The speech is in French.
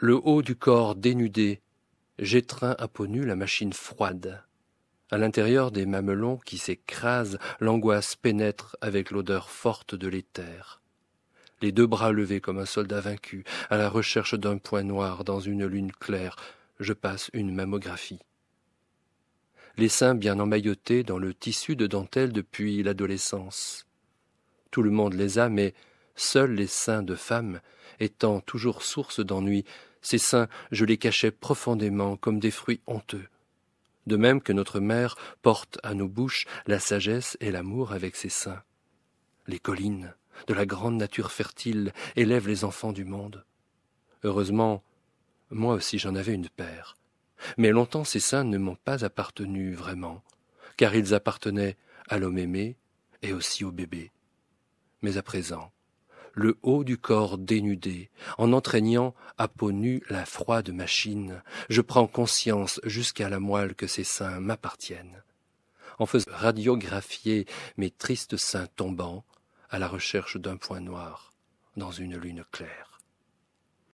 le haut du corps dénudé, j'étreins à peau nue la machine froide. À l'intérieur des mamelons qui s'écrasent, l'angoisse pénètre avec l'odeur forte de l'éther. Les deux bras levés comme un soldat vaincu, à la recherche d'un point noir dans une lune claire, je passe une mammographie. Les seins bien emmaillotés dans le tissu de dentelle depuis l'adolescence. Tout le monde les a, mais Seuls les seins de femme, étant toujours source d'ennui, ces seins, je les cachais profondément comme des fruits honteux. De même que notre mère porte à nos bouches la sagesse et l'amour avec ses seins. Les collines, de la grande nature fertile, élèvent les enfants du monde. Heureusement, moi aussi j'en avais une paire. Mais longtemps ces seins ne m'ont pas appartenu vraiment, car ils appartenaient à l'homme aimé et aussi au bébé. Mais à présent, le haut du corps dénudé, en entraînant à peau nue la froide machine, je prends conscience jusqu'à la moelle que ces seins m'appartiennent. En faisant radiographier mes tristes seins tombants, à la recherche d'un point noir, dans une lune claire.